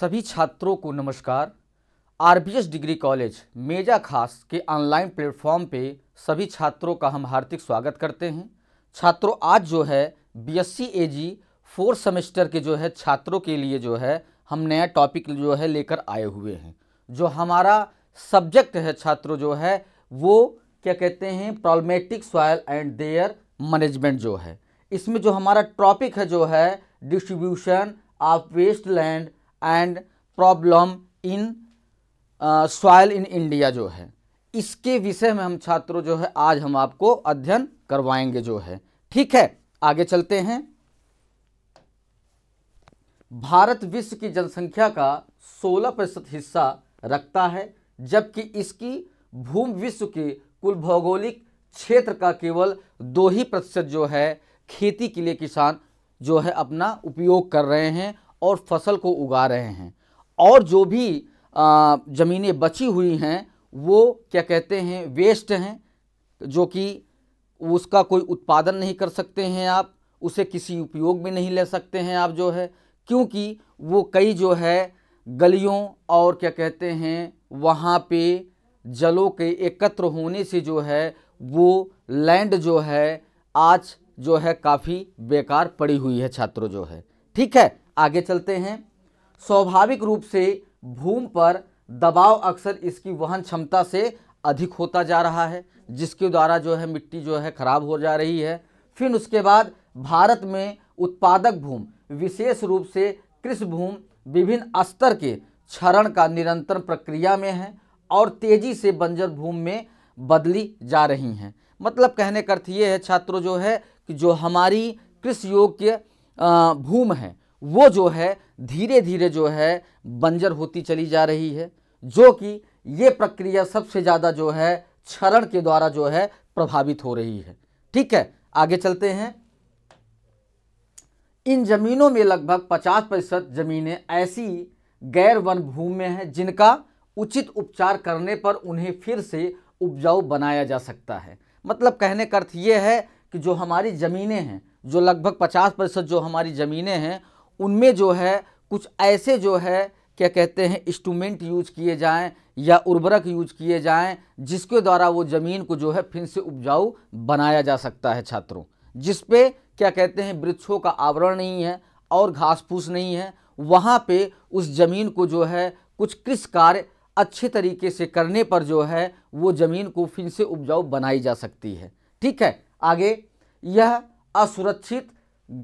सभी छात्रों को नमस्कार आरबीएस डिग्री कॉलेज मेजा खास के ऑनलाइन प्लेटफॉर्म पे सभी छात्रों का हम हार्दिक स्वागत करते हैं छात्रों आज जो है बीएससी एजी फोर्थ सेमेस्टर के जो है छात्रों के लिए जो है हम नया टॉपिक जो है लेकर आए हुए हैं जो हमारा सब्जेक्ट है छात्रों जो है वो क्या कहते हैं problematic soil and their management जो है इसमें जो हमारा टॉपिक है जो है distribution of waste land and problem in soil in India जो है इसके विषय में हम छात्रों जो है आज हम आपको अध्ययन करवाएंगे जो है ठीक है आगे चलते हैं भारत विश्व की जनसंख्या का 16 प्रतिशत हिस्सा रखता है जबकि इसकी भूमि विश्व के कुल भौगोलिक क्षेत्र का केवल दो ही प्रतिशत जो है खेती के लिए किसान जो है अपना उपयोग कर रहे हैं और फसल को उगा रहे हैं और जो भी ज़मीनें बची हुई हैं वो क्या कहते हैं वेस्ट हैं जो कि उसका कोई उत्पादन नहीं कर सकते हैं आप उसे किसी उपयोग में नहीं ले सकते हैं आप जो है क्योंकि वो कई जो है गलियों और क्या कहते हैं वहाँ पे जलों के एकत्र होने से जो है वो लैंड जो है आज जो है काफ़ी बेकार पड़ी हुई है छात्रों जो है ठीक है आगे चलते हैं स्वाभाविक रूप से भूमि पर दबाव अक्सर इसकी वहन क्षमता से अधिक होता जा रहा है जिसके द्वारा जो है मिट्टी जो है खराब हो जा रही है फिर उसके बाद भारत में उत्पादक भूमि विशेष रूप से कृषि भूमि विभिन्न स्तर के क्षरण का निरंतर प्रक्रिया में है और तेजी से बंजर भूमि में बदली जा रही हैं मतलब कहने का अर्थ ये है छात्रों जो है कि जो हमारी कृषि योग्य भूमि है वो जो है धीरे धीरे जो है बंजर होती चली जा रही है जो कि ये प्रक्रिया सबसे ज़्यादा जो है क्षरण के द्वारा जो है प्रभावित हो रही है ठीक है आगे चलते हैं इन जमीनों में लगभग 50 प्रतिशत ज़मीनें ऐसी गैर वन भूमि में हैं जिनका उचित उपचार करने पर उन्हें फिर से उपजाऊ बनाया जा सकता है मतलब कहने का अर्थ ये है कि जो हमारी ज़मीनें हैं जो लगभग 50 प्रतिशत जो हमारी ज़मीनें हैं उनमें जो है कुछ ऐसे जो है क्या कहते हैं इंस्ट्रूमेंट यूज किए जाएं या उर्वरक यूज किए जाएं जिसके द्वारा वो ज़मीन को जो है फिर से उपजाऊ बनाया जा सकता है छात्रों जिस पे क्या कहते हैं वृक्षों का आवरण नहीं है और घास फूस नहीं है वहाँ पे उस ज़मीन को जो है कुछ कृषि कार्य अच्छे तरीके से करने पर जो है वो ज़मीन को फिर से उपजाऊ बनाई जा सकती है ठीक है आगे यह असुरक्षित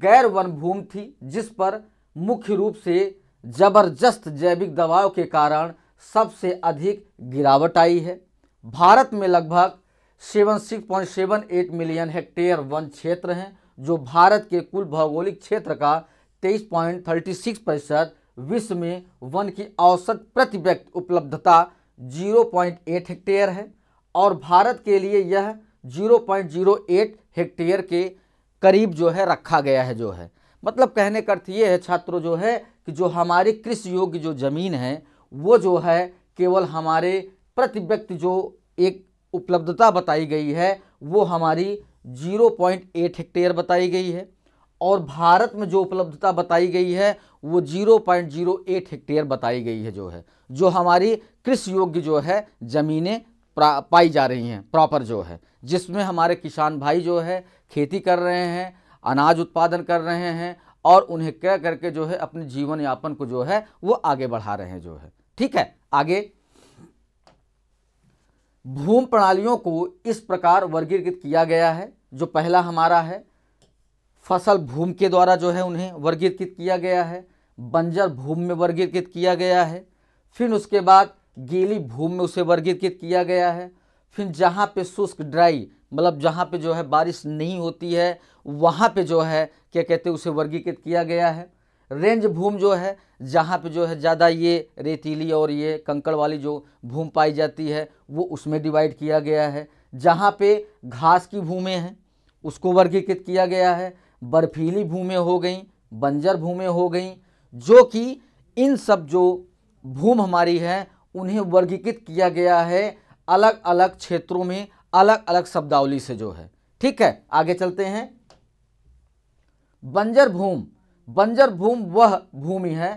गैर वन भूमि थी जिस पर मुख्य रूप से जबरदस्त जैविक दबाव के कारण सबसे अधिक गिरावट आई है भारत में लगभग seven six point seven eight million hectare वन क्षेत्र हैं जो भारत के कुल भौगोलिक क्षेत्र का तेईस पॉइंट थर्टी सिक्स प्रतिशत विश्व में वन की औसत प्रति व्यक्ति उपलब्धता जीरो पॉइंट एट हेक्टेयर है और भारत के लिए यह zero point zero eight hectare के करीब जो है रखा गया है जो है मतलब कहने का अर्थ ये है छात्रों जो है कि जो हमारी कृषि योग्य जो ज़मीन है वो जो है केवल हमारे प्रति व्यक्ति जो एक उपलब्धता बताई गई है वो हमारी 0.8 हेक्टेयर बताई गई है और भारत में जो उपलब्धता बताई गई है वो 0.08 हेक्टेयर बताई गई है जो है जो हमारी कृषि योग्य जो है ज़मीनें पाई जा रही हैं प्रॉपर जो है जिसमें हमारे किसान भाई जो है खेती कर रहे हैं अनाज उत्पादन कर रहे हैं और उन्हें क्या करके जो है अपने जीवन यापन को जो है वो आगे बढ़ा रहे हैं जो है ठीक है आगे भूमि प्रणालियों को इस प्रकार वर्गीकृत किया गया है जो पहला हमारा है फसल भूमि के द्वारा जो है उन्हें वर्गीकृत किया गया है बंजर भूमि में वर्गीकृत किया गया है फिर उसके बाद गीली भूमि में उसे वर्गीकृत किया गया है फिर जहाँ पे शुष्क ड्राई मतलब जहाँ पे जो है बारिश नहीं होती है वहाँ पे जो है क्या कहते हैं उसे वर्गीकृत किया गया है रेंज भूमि जो है जहाँ पे जो है ज़्यादा ये रेतीली और ये कंकड़ वाली जो भूमि पाई जाती है वो उसमें डिवाइड किया गया है जहाँ पे घास की भूमि है उसको वर्गीकृत किया गया है बर्फीली भूमि हो गई बंजर भूमि हो गई जो कि इन सब जो भूमि हमारी है उन्हें वर्गीकृत किया गया है अलग अलग क्षेत्रों में अलग अलग शब्दावली से जो है ठीक है आगे चलते हैं बंजर भूम बंजर भूम वह भूमि है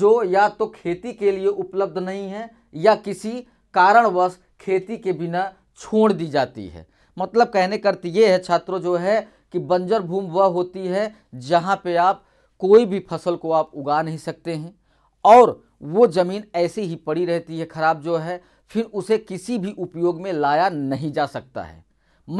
जो या तो खेती के लिए उपलब्ध नहीं है या किसी कारणवश खेती के बिना छोड़ दी जाती है मतलब कहने का अर्थ ये है छात्रों जो है कि बंजर भूमि वह होती है जहाँ पे आप कोई भी फसल को आप उगा नहीं सकते हैं और वो ज़मीन ऐसी ही पड़ी रहती है खराब जो है फिर उसे किसी भी उपयोग में लाया नहीं जा सकता है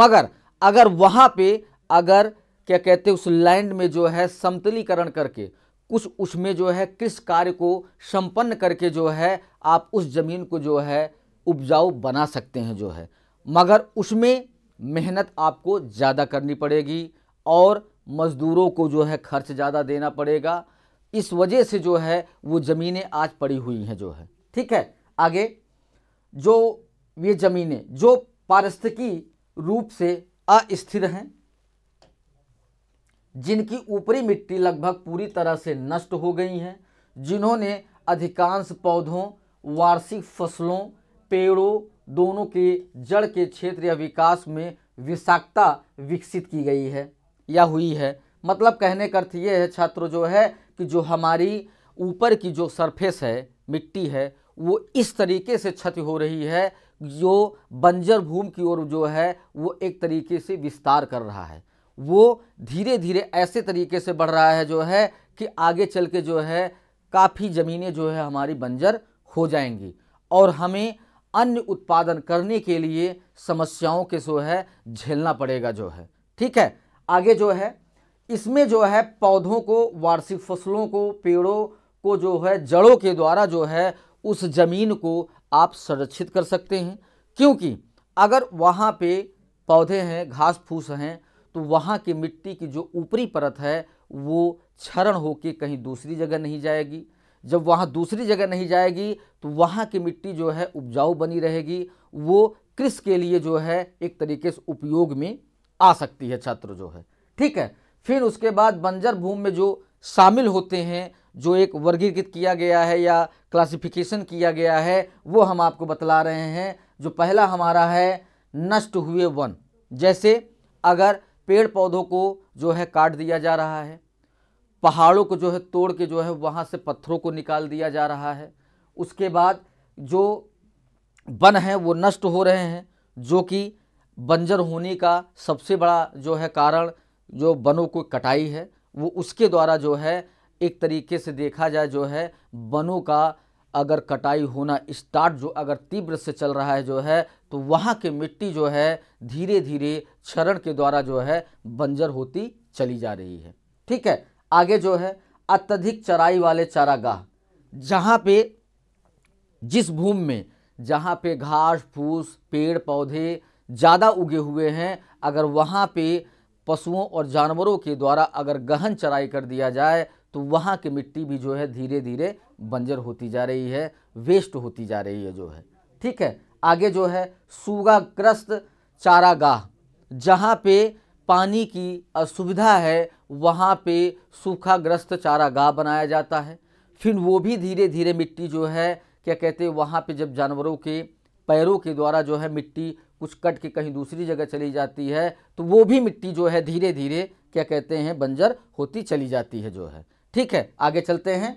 मगर अगर वहाँ पे अगर क्या कहते उस लैंड में जो है समतलीकरण करके कुछ उसमें जो है कृषि कार्य को संपन्न करके जो है आप उस ज़मीन को जो है उपजाऊ बना सकते हैं जो है मगर उसमें मेहनत आपको ज़्यादा करनी पड़ेगी और मज़दूरों को जो है खर्च ज़्यादा देना पड़ेगा इस वजह से जो है वो ज़मीनें आज पड़ी हुई हैं जो है ठीक है आगे जो ये ज़मीनें जो पारिस्थिकी रूप से अस्थिर हैं जिनकी ऊपरी मिट्टी लगभग पूरी तरह से नष्ट हो गई हैं जिन्होंने अधिकांश पौधों वार्षिक फसलों पेड़ों दोनों के जड़ के क्षेत्र या विकास में विषाक्तता विकसित की गई है या हुई है मतलब कहने का अर्थ ये है छात्रों जो है कि जो हमारी ऊपर की जो सरफेस है मिट्टी है वो इस तरीके से क्षति हो रही है जो बंजर भूमि की ओर जो है वो एक तरीके से विस्तार कर रहा है वो धीरे धीरे ऐसे तरीके से बढ़ रहा है जो है कि आगे चल के जो है काफ़ी ज़मीनें जो है हमारी बंजर हो जाएंगी और हमें अन्य उत्पादन करने के लिए समस्याओं के जो है झेलना पड़ेगा जो है ठीक है आगे जो है इसमें जो है पौधों को वार्षिक फसलों को पेड़ों को जो है जड़ों के द्वारा जो है उस ज़मीन को आप संरक्षित कर सकते हैं क्योंकि अगर वहाँ पे पौधे हैं घास फूस हैं तो वहाँ की मिट्टी की जो ऊपरी परत है वो क्षरण होकर कहीं दूसरी जगह नहीं जाएगी जब वहाँ दूसरी जगह नहीं जाएगी तो वहाँ की मिट्टी जो है उपजाऊ बनी रहेगी वो कृषि के लिए जो है एक तरीके से उपयोग में आ सकती है छात्र जो है ठीक है फिर उसके बाद बंजर भूमि में जो शामिल होते हैं जो एक वर्गीकृत किया गया है या क्लासिफिकेशन किया गया है वो हम आपको बतला रहे हैं जो पहला हमारा है नष्ट हुए वन जैसे अगर पेड़ पौधों को जो है काट दिया जा रहा है पहाड़ों को जो है तोड़ के जो है वहाँ से पत्थरों को निकाल दिया जा रहा है उसके बाद जो वन है वो नष्ट हो रहे हैं जो कि बंजर होने का सबसे बड़ा जो है कारण जो वनों को कटाई है वो उसके द्वारा जो है एक तरीके से देखा जाए जो है वनों का अगर कटाई होना स्टार्ट जो अगर तीव्र से चल रहा है जो है तो वहाँ की मिट्टी जो है धीरे धीरे क्षरण के द्वारा जो है बंजर होती चली जा रही है ठीक है आगे जो है अत्यधिक चराई वाले चारागाह जहाँ पे जिस भूमि में जहाँ पे घास फूस पेड़ पौधे ज़्यादा उगे हुए हैं अगर वहाँ पे पशुओं और जानवरों के द्वारा अगर गहन चराई कर दिया जाए तो वहाँ की मिट्टी भी जो है धीरे धीरे बंजर होती जा रही है वेस्ट होती जा रही है जो है ठीक है आगे जो है सूगाग्रस्त चारागाह जहाँ पे पानी की असुविधा है वहाँ पे सूखाग्रस्त चारागाह बनाया जाता है फिर वो भी धीरे धीरे मिट्टी जो है क्या कहते हैं वहाँ पे जब जानवरों के पैरों के द्वारा जो है मिट्टी कुछ कट के कहीं दूसरी जगह चली जाती है तो वो भी मिट्टी जो है धीरे धीरे क्या कहते हैं बंजर होती चली जाती है जो है ठीक है आगे चलते हैं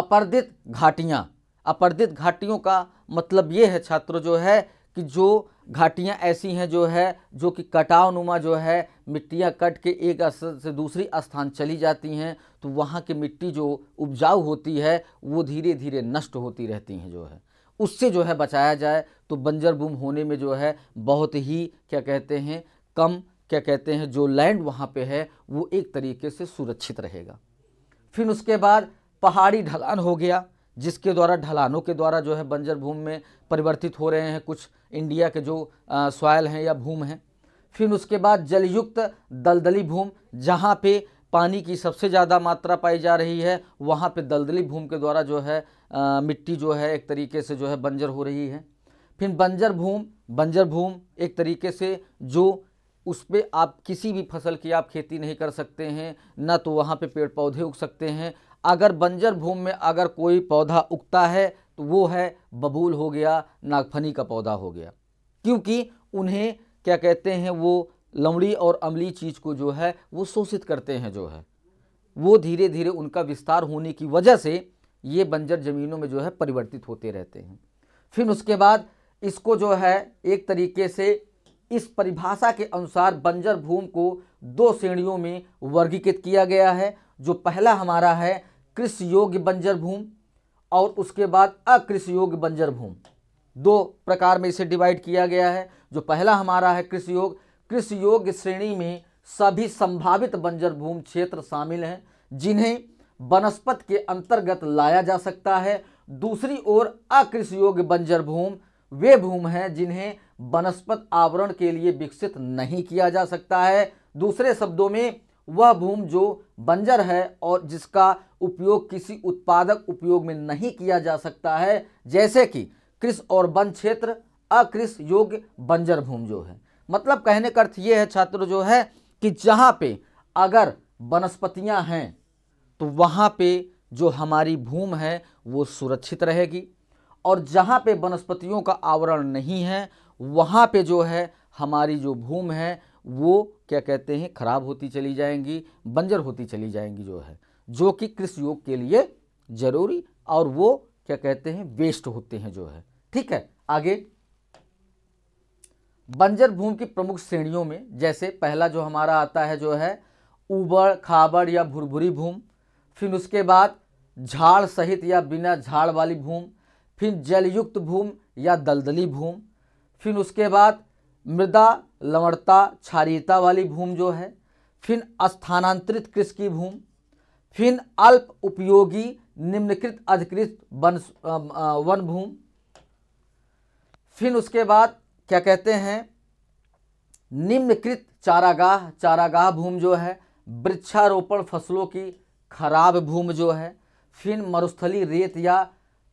अपर्दित घाटियाँ अपर्दित घाटियों का मतलब ये है छात्र जो है कि जो घाटियाँ ऐसी हैं जो है जो कि कटाव नुमा जो है मिट्टियाँ कट के एक से दूसरी स्थान चली जाती हैं तो वहाँ की मिट्टी जो उपजाऊ होती है वो धीरे धीरे नष्ट होती रहती हैं जो है उससे जो है बचाया जाए तो बंजर भूमि होने में जो है बहुत ही क्या कहते हैं कम क्या कहते हैं जो लैंड वहाँ पे है वो एक तरीके से सुरक्षित रहेगा फिर उसके बाद पहाड़ी ढलान हो गया जिसके द्वारा ढलानों के द्वारा जो है बंजर भूमि में परिवर्तित हो रहे हैं कुछ इंडिया के जो सॉयल हैं या भूमि हैं फिर उसके बाद जलयुक्त दलदली भूम जहाँ पे पानी की सबसे ज़्यादा मात्रा पाई जा रही है वहाँ पे दलदली भूम के द्वारा जो है मिट्टी जो है एक तरीके से जो है बंजर हो रही है फिर बंजर भूम बंजर भूम एक तरीके से जो उस पर आप किसी भी फसल की आप खेती नहीं कर सकते हैं ना तो वहाँ पे पेड़ पौधे उग सकते हैं अगर बंजर भूमि में अगर कोई पौधा उगता है तो वो है बबूल हो गया नागफनी का पौधा हो गया क्योंकि उन्हें क्या कहते हैं वो लमड़ी और अमली चीज़ को जो है वो शोषित करते हैं जो है वो धीरे धीरे उनका विस्तार होने की वजह से ये बंजर ज़मीनों में जो है परिवर्तित होते रहते हैं फिर उसके बाद इसको जो है एक तरीके से इस परिभाषा के अनुसार बंजर भूमि को दो श्रेणियों में वर्गीकृत किया गया है जो पहला हमारा है कृषि योग्य बंजर भूमि और उसके बाद अकृषि योग्य बंजर भूमि दो प्रकार में इसे डिवाइड किया गया है जो पहला हमारा है कृषि योग कृषि योग्य श्रेणी में सभी संभावित बंजर भूमि क्षेत्र शामिल हैं जिन्हें वनस्पत के अंतर्गत लाया जा सकता है दूसरी ओर अकृषि योग्य बंजर भूम वे भूम हैं जिन्हें वनस्पत आवरण के लिए विकसित नहीं किया जा सकता है दूसरे शब्दों में वह भूम जो बंजर है और जिसका उपयोग किसी उत्पादक उपयोग में नहीं किया जा सकता है जैसे कि कृषि और वन क्षेत्र अकृष योग्य बंजर भूम जो है मतलब कहने का अर्थ ये है छात्र जो है कि जहाँ पे अगर वनस्पतियाँ हैं तो वहाँ पे जो हमारी भूमि है वो सुरक्षित रहेगी और जहाँ पे वनस्पतियों का आवरण नहीं है वहाँ पे जो है हमारी जो भूमि है वो क्या कहते हैं खराब होती चली जाएंगी बंजर होती चली जाएंगी जो है जो कि कृषि योग के लिए ज़रूरी और वो क्या कहते हैं वेस्ट होते हैं जो है ठीक है आगे बंजर भूमि की प्रमुख श्रेणियों में जैसे पहला जो हमारा आता है जो है उबड़ खाबड़ या भुरभुरी भूमि फिर उसके बाद झाड़ सहित या बिना झाड़ वाली भूमि फिर जलयुक्त भूमि या दलदली भूमि फिर उसके बाद मृदा लवणता क्षारीयता वाली भूमि जो है फिर स्थानांतरित कृषि की भूमि फिर अल्प उपयोगी निम्नकृत अधिकृत वन वन भूमि फिर उसके बाद क्या कहते हैं निम्नकृत चारागाह चारागाह भूमि जो है वृक्षारोपण फसलों की खराब भूमि जो है फिन मरुस्थली रेत या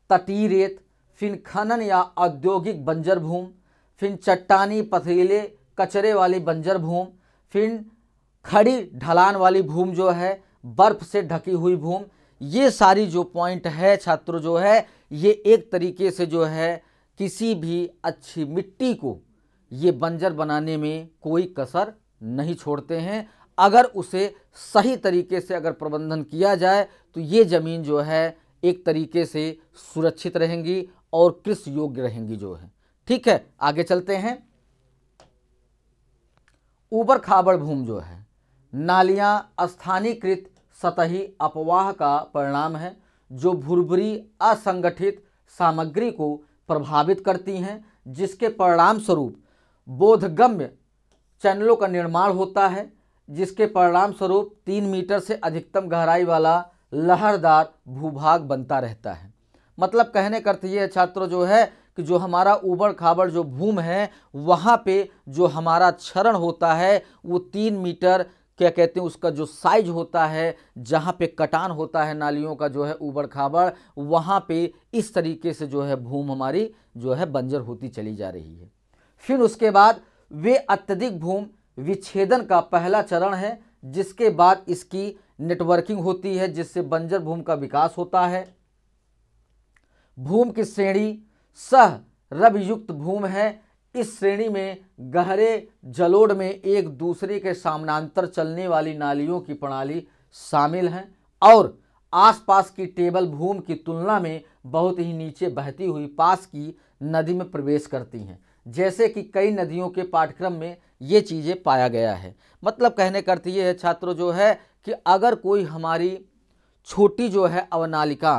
तटीय रेत फिन खनन या औद्योगिक बंजर भूमि फिन चट्टानी पथरीले कचरे वाली बंजर भूमि फिर खड़ी ढलान वाली भूमि जो है बर्फ से ढकी हुई भूमि ये सारी जो पॉइंट है छात्र जो है ये एक तरीके से जो है किसी भी अच्छी मिट्टी को ये बंजर बनाने में कोई कसर नहीं छोड़ते हैं अगर उसे सही तरीके से अगर प्रबंधन किया जाए तो ये ज़मीन जो है एक तरीके से सुरक्षित रहेंगी और कृषि योग्य रहेंगी जो है ठीक है आगे चलते हैं ऊबर खाबड़ भूमि जो है नालियां स्थानीयकृत सतही अपवाह का परिणाम है जो भुरभुरी असंगठित सामग्री को प्रभावित करती हैं जिसके परिणाम स्वरूप बोधगम्य चैनलों का निर्माण होता है जिसके परिणाम स्वरूप तीन मीटर से अधिकतम गहराई वाला लहरदार भूभाग बनता रहता है मतलब कहने का अर्थ ये छात्रों जो है कि जो हमारा ऊबड़ खाबड़ जो भूम है वहाँ पे जो हमारा क्षरण होता है वो तीन मीटर क्या कहते हैं उसका जो साइज होता है जहाँ पे कटान होता है नालियों का जो है ऊबड़ खाबड़ वहाँ पे इस तरीके से जो है भूम हमारी जो है बंजर होती चली जा रही है फिर उसके बाद वे अत्यधिक भूम विच्छेदन का पहला चरण है जिसके बाद इसकी नेटवर्किंग होती है जिससे बंजर भूमि का विकास होता है भूमि की श्रेणी सह रवयुक्त भूमि है इस श्रेणी में गहरे जलोड़ में एक दूसरे के सामनांतर चलने वाली नालियों की प्रणाली शामिल हैं और आसपास की टेबल भूमि की तुलना में बहुत ही नीचे बहती हुई पास की नदी में प्रवेश करती हैं जैसे कि कई नदियों के पाठ्यक्रम में ये चीज़ें पाया गया है मतलब कहने का अर्थ ये है छात्रों जो है कि अगर कोई हमारी छोटी जो है अवनालिका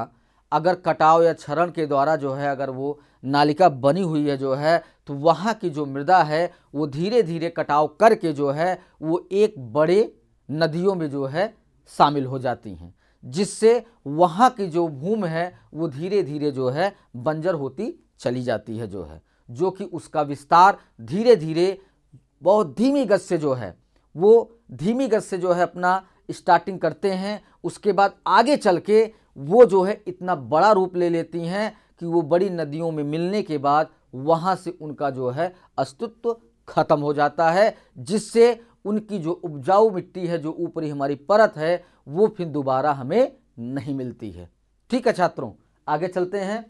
अगर कटाव या क्षरण के द्वारा जो है अगर वो नालिका बनी हुई है जो है तो वहाँ की जो मृदा है वो धीरे धीरे कटाव करके जो है वो एक बड़े नदियों में जो है शामिल हो जाती हैं जिससे वहाँ की जो भूमि है वो धीरे धीरे जो है बंजर होती चली जाती है जो है जो कि उसका विस्तार धीरे धीरे बहुत धीमी गति से जो है वो धीमी गति से जो है अपना स्टार्टिंग करते हैं उसके बाद आगे चल के वो जो है इतना बड़ा रूप ले लेती हैं कि वो बड़ी नदियों में मिलने के बाद वहाँ से उनका जो है अस्तित्व ख़त्म हो जाता है जिससे उनकी जो उपजाऊ मिट्टी है जो ऊपरी हमारी परत है वो फिर दोबारा हमें नहीं मिलती है ठीक है छात्रों आगे चलते हैं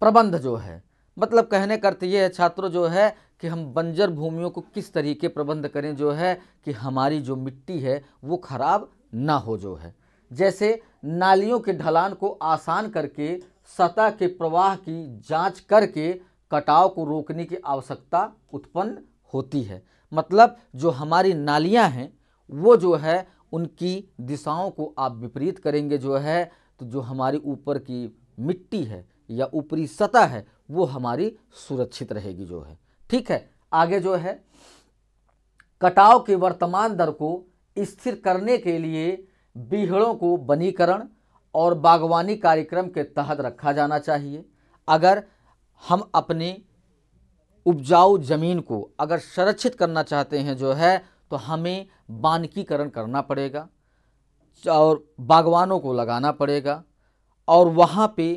प्रबंध जो है मतलब कहने करते ये है छात्रों जो है कि हम बंजर भूमियों को किस तरीके प्रबंध करें जो है कि हमारी जो मिट्टी है वो खराब ना हो जो है जैसे नालियों के ढलान को आसान करके सतह के प्रवाह की जांच करके कटाव को रोकने की आवश्यकता उत्पन्न होती है मतलब जो हमारी नालियां हैं वो जो है उनकी दिशाओं को आप विपरीत करेंगे जो है तो जो हमारी ऊपर की मिट्टी है या ऊपरी सतह है वो हमारी सुरक्षित रहेगी जो है ठीक है आगे जो है कटाव की वर्तमान दर को स्थिर करने के लिए बीहड़ों को वनीकरण और बागवानी कार्यक्रम के तहत रखा जाना चाहिए अगर हम अपने उपजाऊ ज़मीन को अगर संरक्षित करना चाहते हैं जो है तो हमें बानकीकरण करना पड़ेगा और बागवानों को लगाना पड़ेगा और वहाँ पे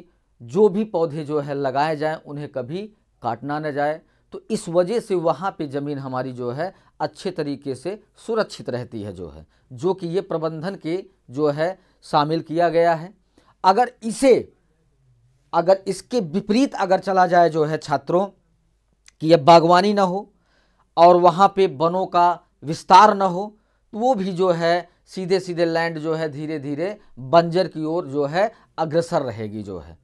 जो भी पौधे जो है लगाए जाएं उन्हें कभी काटना न जाए तो इस वजह से वहाँ पे ज़मीन हमारी जो है अच्छे तरीके से सुरक्षित रहती है जो है जो कि ये प्रबंधन के जो है शामिल किया गया है अगर इसे अगर इसके विपरीत अगर चला जाए जो है छात्रों कि यह बागवानी ना हो और वहाँ पे वनों का विस्तार ना हो तो वो भी जो है सीधे सीधे लैंड जो है धीरे धीरे बंजर की ओर जो है अग्रसर रहेगी जो है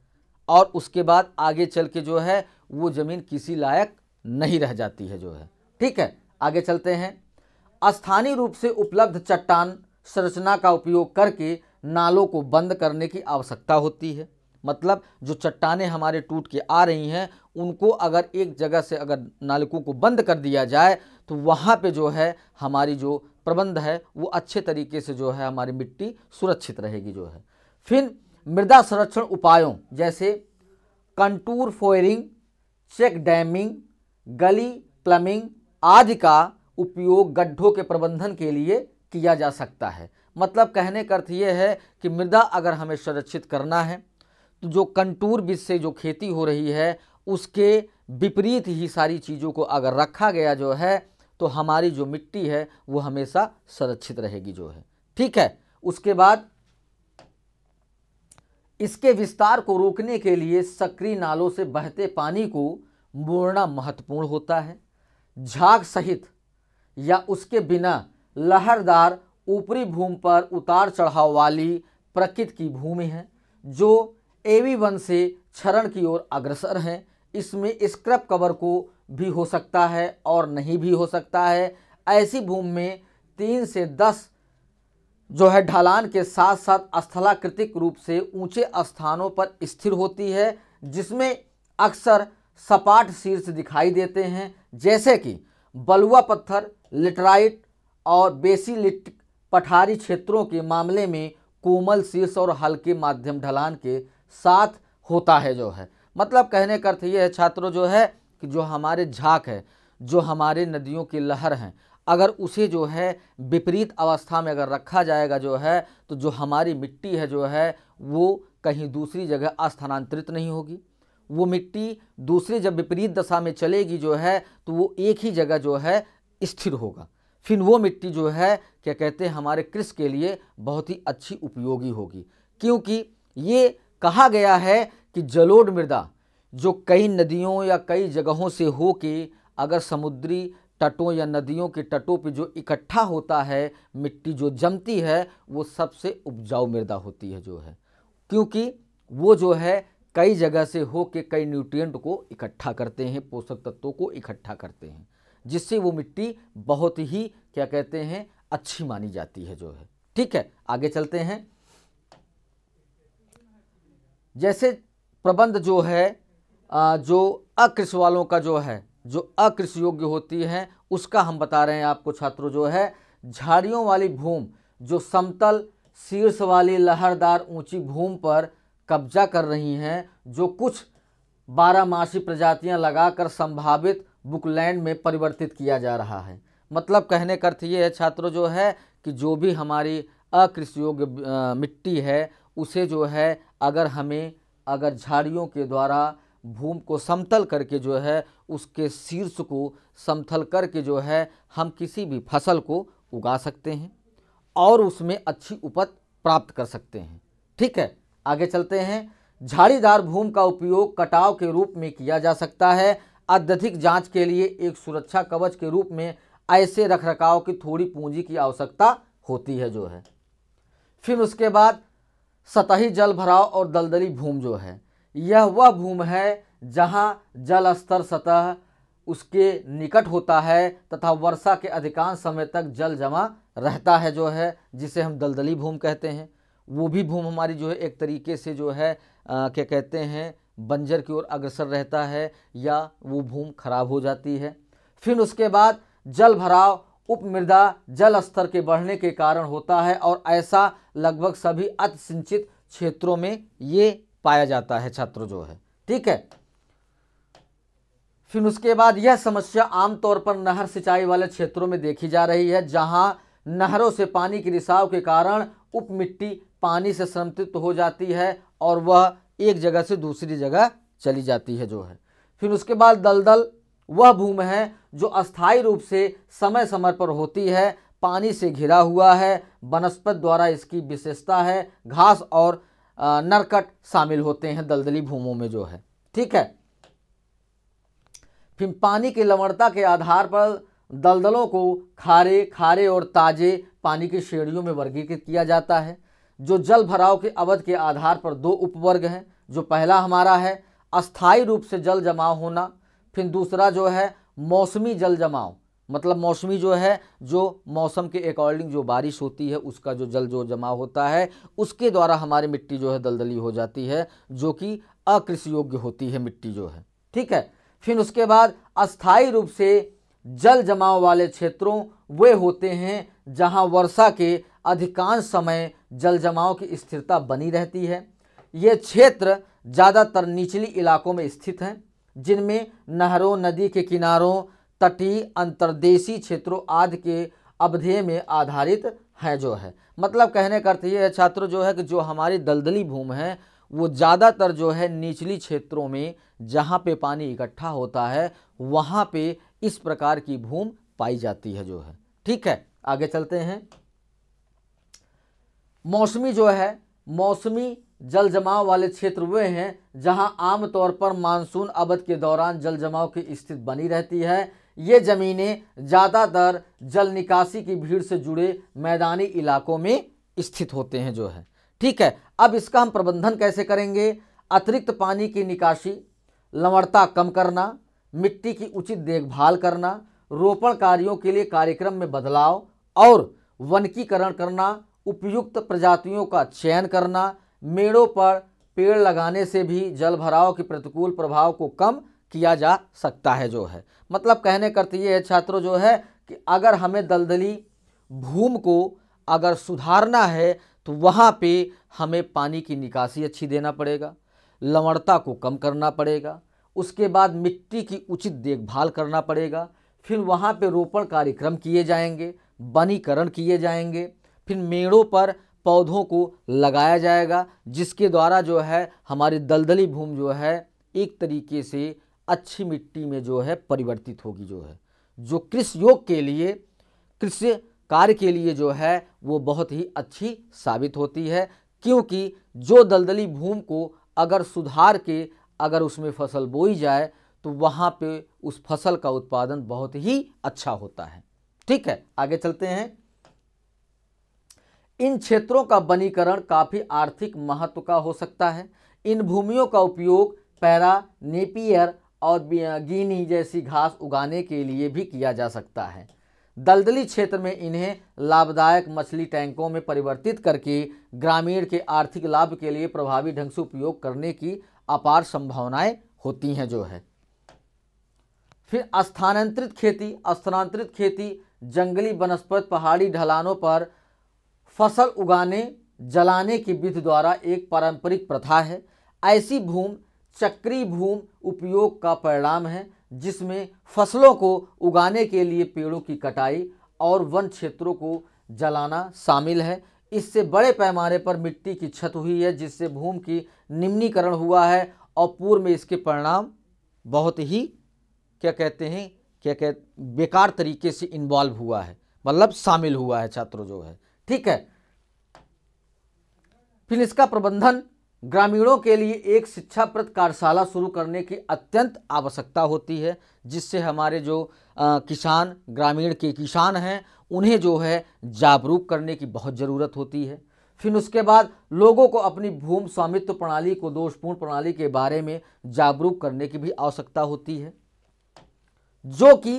और उसके बाद आगे चल के जो है वो ज़मीन किसी लायक नहीं रह जाती है जो है ठीक है आगे चलते हैं स्थानीय रूप से उपलब्ध चट्टान संरचना का उपयोग करके नालों को बंद करने की आवश्यकता होती है मतलब जो चट्टाने हमारे टूट के आ रही हैं उनको अगर एक जगह से अगर नालकों को बंद कर दिया जाए तो वहाँ पे जो है हमारी जो प्रबंध है वो अच्छे तरीके से जो है हमारी मिट्टी सुरक्षित रहेगी जो है फिर मृदा संरक्षण उपायों जैसे कंटूर फोयरिंग चेक डैमिंग गली प्लमिंग आदि का उपयोग गड्ढों के प्रबंधन के लिए किया जा सकता है मतलब कहने का अर्थ ये है कि मृदा अगर हमें संरक्षित करना है तो जो कंटूर बीज से जो खेती हो रही है उसके विपरीत ही सारी चीज़ों को अगर रखा गया जो है तो हमारी जो मिट्टी है वो हमेशा संरक्षित रहेगी जो है ठीक है उसके बाद इसके विस्तार को रोकने के लिए सक्रिय नालों से बहते पानी को मोड़ना महत्वपूर्ण होता है झाग सहित या उसके बिना लहरदार ऊपरी भूमि पर उतार चढ़ाव वाली प्रकृति की भूमि है जो एवी वन से क्षरण की ओर अग्रसर है इसमें स्क्रब कवर को भी हो सकता है और नहीं भी हो सकता है ऐसी भूमि में तीन से दस जो है ढलान के साथ साथ स्थलाकृतिक रूप से ऊंचे स्थानों पर स्थिर होती है जिसमें अक्सर सपाट शीर्ष दिखाई देते हैं जैसे कि बलुआ पत्थर लिटराइट और बेसिलिट पठारी क्षेत्रों के मामले में कोमल शीर्ष और हल्के माध्यम ढलान के साथ होता है जो है मतलब कहने का अर्थ ये है छात्रों जो है कि जो हमारे झाक है जो हमारे नदियों की लहर हैं अगर उसे जो है विपरीत अवस्था में अगर रखा जाएगा जो है तो जो हमारी मिट्टी है जो है वो कहीं दूसरी जगह स्थानांतरित नहीं होगी वो मिट्टी दूसरी जब विपरीत दशा में चलेगी जो है तो वो एक ही जगह जो है स्थिर होगा फिर वो मिट्टी जो है क्या कहते हैं हमारे कृषि के लिए बहुत ही अच्छी उपयोगी होगी क्योंकि ये कहा गया है कि जलोढ़ मृदा जो कई नदियों या कई जगहों से हो के अगर समुद्री तटों या नदियों के तटों पे जो इकट्ठा होता है मिट्टी जो जमती है वो सबसे उपजाऊ मृदा होती है जो है क्योंकि वो जो है कई जगह से हो के कई न्यूट्रिएंट को इकट्ठा करते हैं पोषक तत्वों को इकट्ठा करते हैं जिससे वो मिट्टी बहुत ही क्या कहते हैं अच्छी मानी जाती है जो है ठीक है आगे चलते हैं जैसे प्रबंध जो है जो अकृष वालों का जो है जो अकृषि योग्य होती है उसका हम बता रहे हैं आपको छात्रों जो है झाड़ियों वाली भूमि जो समतल शीर्ष वाली लहरदार ऊंची भूमि पर कब्जा कर रही हैं जो कुछ बारहमासी प्रजातियां लगाकर संभावित बुकलैंड में परिवर्तित किया जा रहा है मतलब कहने का अर्थ ये है छात्रों जो है कि जो भी हमारी अकृषि योग्य मिट्टी है उसे जो है अगर हमें अगर झाड़ियों के द्वारा भूमि को समतल करके जो है उसके शीर्ष को समतल करके जो है हम किसी भी फसल को उगा सकते हैं और उसमें अच्छी उपज प्राप्त कर सकते हैं ठीक है आगे चलते हैं झाड़ीदार भूम का उपयोग कटाव के रूप में किया जा सकता है अत्यधिक जांच के लिए एक सुरक्षा कवच के रूप में ऐसे रखरखाव की थोड़ी पूंजी की आवश्यकता होती है जो है फिर उसके बाद सतही जल भराव और दलदली भूम जो है यह वह भूम है जहाँ जल स्तर सतह उसके निकट होता है तथा वर्षा के अधिकांश समय तक जल जमा रहता है जो है जिसे हम दलदली भूम कहते हैं वो भी भूम हमारी जो है एक तरीके से जो है क्या कहते हैं बंजर की ओर अग्रसर रहता है या वो भूम खराब हो जाती है फिर उसके बाद जल भराव उपमृदा जल स्तर के बढ़ने के कारण होता है और ऐसा लगभग सभी अतिसिंचित क्षेत्रों में ये पाया जाता है छात्र जो है ठीक है फिर उसके बाद यह समस्या आमतौर पर नहर सिंचाई वाले क्षेत्रों में देखी जा रही है जहां नहरों से पानी के रिसाव के कारण उप मिट्टी पानी से संतृप्त हो जाती है और वह एक जगह से दूसरी जगह चली जाती है जो है फिर उसके बाद दलदल वह भूमि है जो अस्थायी रूप से समय समय पर होती है पानी से घिरा हुआ है वनस्पत द्वारा इसकी विशेषता है घास और नरकट शामिल होते हैं दलदली भूमों में जो है ठीक है फिर पानी की लवणता के आधार पर दलदलों को खारे खारे और ताजे पानी की श्रेणियों में वर्गीकृत किया जाता है जो जल भराव के अवध के आधार पर दो उपवर्ग हैं जो पहला हमारा है अस्थाई रूप से जल जमाव होना फिर दूसरा जो है मौसमी जल जमाव मतलब मौसमी जो है जो मौसम के अकॉर्डिंग जो बारिश होती है उसका जो जल जो जमा होता है उसके द्वारा हमारी मिट्टी जो है दलदली हो जाती है जो कि अकृषि योग्य होती है मिट्टी जो है ठीक है फिर उसके बाद अस्थाई रूप से जल जमाव वाले क्षेत्रों वे होते हैं जहां वर्षा के अधिकांश समय जल जमाव की स्थिरता बनी रहती है ये क्षेत्र ज़्यादातर निचली इलाकों में स्थित हैं जिनमें नहरों नदी के किनारों तटीय अंतर्देशी क्षेत्रों आदि के अवधेय में आधारित हैं जो है मतलब कहने का अर्थ ये है छात्र जो है कि जो हमारी दलदली भूमि है वो ज़्यादातर जो है निचली क्षेत्रों में जहाँ पे पानी इकट्ठा होता है वहाँ पे इस प्रकार की भूम पाई जाती है जो है ठीक है आगे चलते हैं मौसमी जो है मौसमी जल जमाव वाले क्षेत्र वे हैं जहां आमतौर पर मानसून अवध के दौरान जल जमाव की स्थिति बनी रहती है ये ज़मीनें ज़्यादातर जल निकासी की भीड़ से जुड़े मैदानी इलाकों में स्थित होते हैं जो है ठीक है अब इसका हम प्रबंधन कैसे करेंगे अतिरिक्त पानी की निकासी लवणता कम करना मिट्टी की उचित देखभाल करना रोपण कार्यों के लिए कार्यक्रम में बदलाव और वनकीकरण करना उपयुक्त प्रजातियों का चयन करना मेड़ों पर पेड़ लगाने से भी जल भराव के प्रतिकूल प्रभाव को कम किया जा सकता है जो है मतलब कहने करते ये है छात्रों जो है कि अगर हमें दलदली भूमि को अगर सुधारना है तो वहाँ पे हमें पानी की निकासी अच्छी देना पड़ेगा लवणता को कम करना पड़ेगा उसके बाद मिट्टी की उचित देखभाल करना पड़ेगा फिर वहाँ पे रोपण कार्यक्रम किए जाएंगे वनीकरण किए जाएंगे फिर मेड़ों पर पौधों को लगाया जाएगा जिसके द्वारा जो है हमारी दलदली भूमि जो है एक तरीके से अच्छी मिट्टी में जो है परिवर्तित होगी जो है जो कृषि योग के लिए कृषि कार्य के लिए जो है वो बहुत ही अच्छी साबित होती है क्योंकि जो दलदली भूमि को अगर सुधार के अगर उसमें फसल बोई जाए तो वहाँ पे उस फसल का उत्पादन बहुत ही अच्छा होता है ठीक है आगे चलते हैं इन क्षेत्रों का वनीकरण काफ़ी आर्थिक महत्व का हो सकता है इन भूमियों का उपयोग पैरा नेपियर और गिनी जैसी घास उगाने के लिए भी किया जा सकता है दलदली क्षेत्र में इन्हें लाभदायक मछली टैंकों में परिवर्तित करके ग्रामीण के आर्थिक लाभ के लिए प्रभावी ढंग से उपयोग करने की अपार संभावनाएं होती हैं जो है फिर स्थानांतरित खेती स्थानांतरित खेती जंगली वनस्पत पहाड़ी ढलानों पर फसल उगाने जलाने की विधि द्वारा एक पारंपरिक प्रथा है ऐसी भूमि चक्री भूमि उपयोग का परिणाम है जिसमें फसलों को उगाने के लिए पेड़ों की कटाई और वन क्षेत्रों को जलाना शामिल है इससे बड़े पैमाने पर मिट्टी की छत हुई है जिससे भूमि की निम्नीकरण हुआ है और पूर्व में इसके परिणाम बहुत ही क्या कहते हैं क्या कह बेकार तरीके से इन्वॉल्व हुआ है मतलब शामिल हुआ है छात्र जो है ठीक है फिर इसका प्रबंधन ग्रामीणों के लिए एक शिक्षाप्रद कार्यशाला शुरू करने की अत्यंत आवश्यकता होती है जिससे हमारे जो आ, किसान ग्रामीण के किसान हैं उन्हें जो है जागरूक करने की बहुत ज़रूरत होती है फिर उसके बाद लोगों को अपनी भूमि स्वामित्व प्रणाली को दोषपूर्ण प्रणाली के बारे में जागरूक करने की भी आवश्यकता होती है जो कि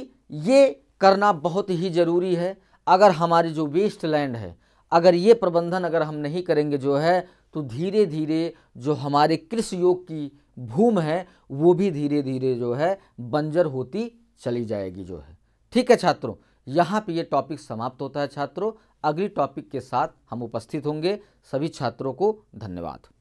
ये करना बहुत ही ज़रूरी है अगर हमारी जो वेस्ट लैंड है अगर ये प्रबंधन अगर हम नहीं करेंगे जो है तो धीरे धीरे जो हमारे कृषि योग की भूम है वो भी धीरे धीरे जो है बंजर होती चली जाएगी जो है ठीक है छात्रों यहाँ पे ये टॉपिक समाप्त होता है छात्रों अगली टॉपिक के साथ हम उपस्थित होंगे सभी छात्रों को धन्यवाद